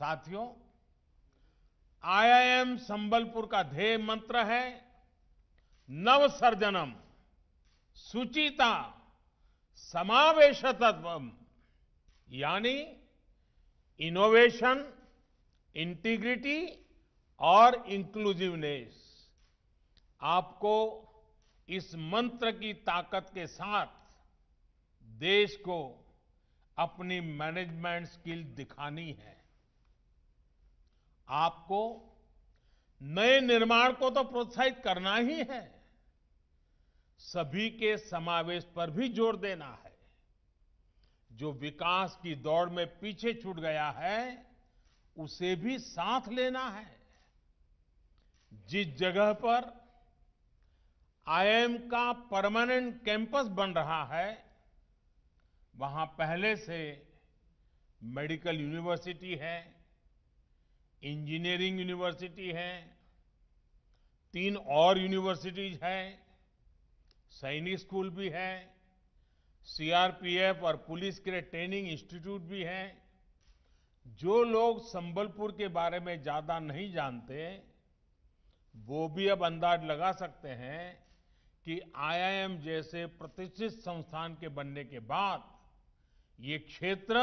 साथियों आईआईएम संबलपुर का ध्येय मंत्र है नवसर्जनम सुचिता समावेश यानी इनोवेशन इंटीग्रिटी और इंक्लूसिवनेस आपको इस मंत्र की ताकत के साथ देश को अपनी मैनेजमेंट स्किल दिखानी है आपको नए निर्माण को तो प्रोत्साहित करना ही है सभी के समावेश पर भी जोर देना है जो विकास की दौड़ में पीछे छूट गया है उसे भी साथ लेना है जिस जगह पर आईएम का परमानेंट कैंपस बन रहा है वहां पहले से मेडिकल यूनिवर्सिटी है इंजीनियरिंग यूनिवर्सिटी है तीन और यूनिवर्सिटीज हैं सैनिक स्कूल भी है सीआरपीएफ और पुलिस के ट्रेनिंग इंस्टीट्यूट भी हैं जो लोग संबलपुर के बारे में ज़्यादा नहीं जानते वो भी अब अंदाज लगा सकते हैं कि आईआईएम जैसे प्रतिष्ठित संस्थान के बनने के बाद ये क्षेत्र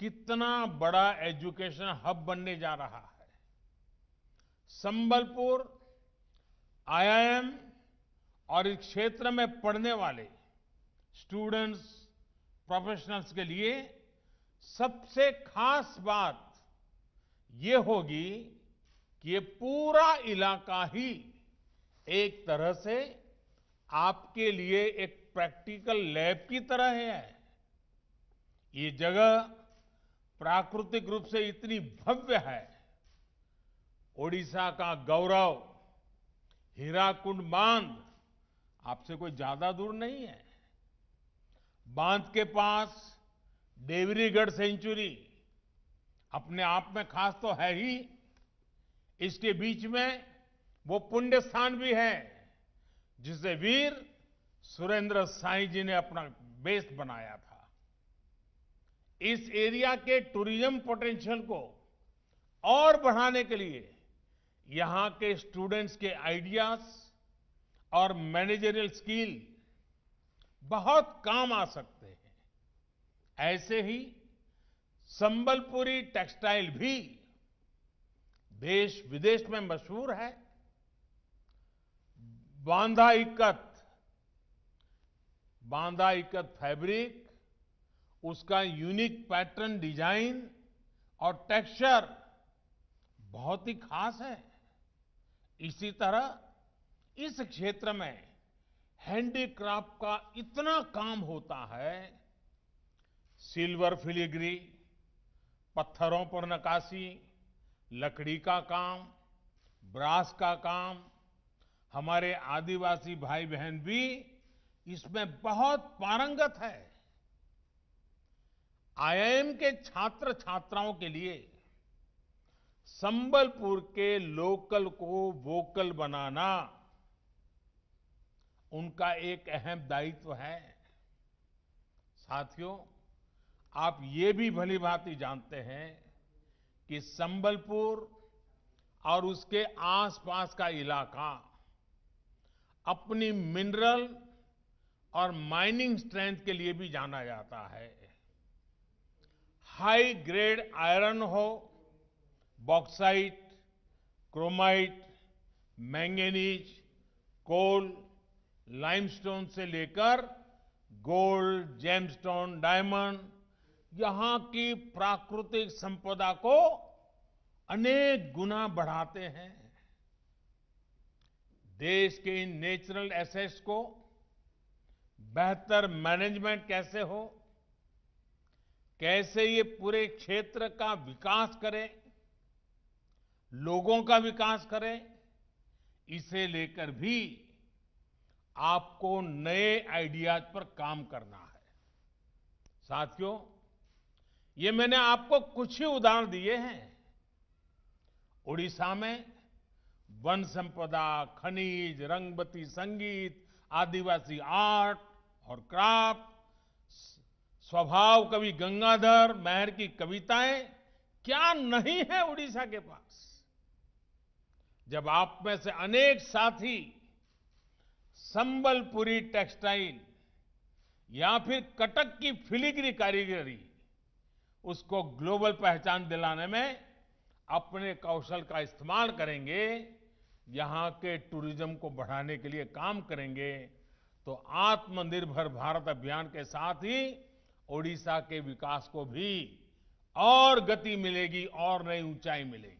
कितना बड़ा एजुकेशन हब बनने जा रहा है संबलपुर आईआईएम और इस क्षेत्र में पढ़ने वाले स्टूडेंट्स प्रोफेशनल्स के लिए सबसे खास बात यह होगी कि ये पूरा इलाका ही एक तरह से आपके लिए एक प्रैक्टिकल लैब की तरह है ये जगह प्राकृतिक रूप से इतनी भव्य है ओडिशा का गौरव हीराकुंड बांध आपसे कोई ज्यादा दूर नहीं है बांध के पास देवरीगढ़ सेंचुरी अपने आप में खास तो है ही इसके बीच में वो पुण्य स्थान भी है जिसे वीर सुरेंद्र साई जी ने अपना बेस बनाया था इस एरिया के टूरिज्म पोटेंशियल को और बढ़ाने के लिए यहां के स्टूडेंट्स के आइडियाज और मैनेजरियल स्किल बहुत काम आ सकते हैं ऐसे ही संबलपुरी टेक्सटाइल भी देश विदेश में मशहूर है बांधा इकत बांधा इकत फैब्रिक उसका यूनिक पैटर्न डिजाइन और टेक्सचर बहुत ही खास है इसी तरह इस क्षेत्र में हैंडीक्राफ्ट का इतना काम होता है सिल्वर फिलिग्री पत्थरों पर नकाशी लकड़ी का काम ब्रास का काम हमारे आदिवासी भाई बहन भी इसमें बहुत पारंगत है आईआईएम के छात्र छात्राओं के लिए संबलपुर के लोकल को वोकल बनाना उनका एक अहम दायित्व है साथियों आप ये भी भली भांति जानते हैं कि संबलपुर और उसके आसपास का इलाका अपनी मिनरल और माइनिंग स्ट्रेंथ के लिए भी जाना जाता है high grade iron ore bauxite chromite manganese coal limestone से लेकर गोल्ड जेमस्टोन डायमंड यहां की प्राकृतिक संपदा को अनेक गुना बढ़ाते हैं देश के इन नेचुरल एसेट्स को बेहतर मैनेजमेंट कैसे हो कैसे ये पूरे क्षेत्र का विकास करें लोगों का विकास करें इसे लेकर भी आपको नए आइडियाज पर काम करना है साथियों ये मैंने आपको कुछ ही उदाहरण दिए हैं ओडिशा में वन संपदा खनिज रंगबती संगीत आदिवासी आर्ट और क्राफ्ट स्वभाव कवि गंगाधर महर की कविताएं क्या नहीं है उड़ीसा के पास जब आप में से अनेक साथी संबलपुरी टेक्सटाइल या फिर कटक की फिलिग्री कारीगरी उसको ग्लोबल पहचान दिलाने में अपने कौशल का इस्तेमाल करेंगे यहां के टूरिज्म को बढ़ाने के लिए काम करेंगे तो आत्मनिर्भर भारत अभियान के साथ ही ओडिशा के विकास को भी और गति मिलेगी और नई ऊंचाई मिलेगी